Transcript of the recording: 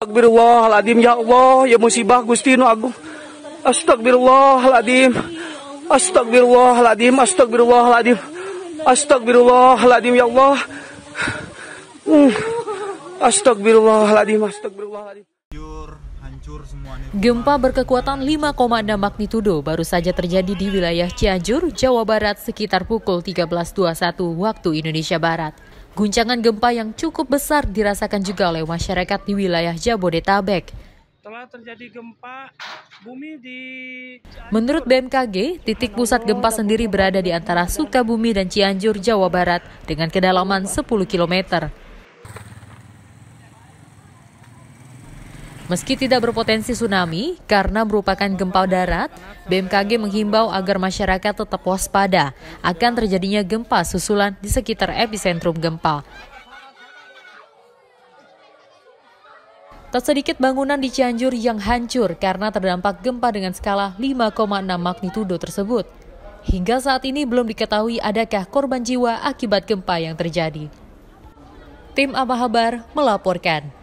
Astagfirullahaladzim ya Allah ya musibah Gusti nu agung Astagfirullahaladzim Astagfirullahaladzim Astagfirullahaladzim Astagfirullahaladzim ya Allah hmm, Astagfirullahaladzim Astagfirullahaladzim Gempa berkekuatan 5,6 magnitudo baru saja terjadi di wilayah Cianjur, Jawa Barat sekitar pukul 13.21 waktu Indonesia Barat. Guncangan gempa yang cukup besar dirasakan juga oleh masyarakat di wilayah Jabodetabek. Telah terjadi gempa bumi di... Menurut BMKG, titik pusat gempa sendiri berada di antara Sukabumi dan Cianjur, Jawa Barat dengan kedalaman 10 kilometer. Meski tidak berpotensi tsunami karena merupakan gempa darat, BMKG menghimbau agar masyarakat tetap waspada akan terjadinya gempa susulan di sekitar epicentrum gempa. Tak sedikit bangunan di Cianjur yang hancur karena terdampak gempa dengan skala 5,6 magnitudo tersebut. Hingga saat ini belum diketahui adakah korban jiwa akibat gempa yang terjadi. Tim Abahabar melaporkan.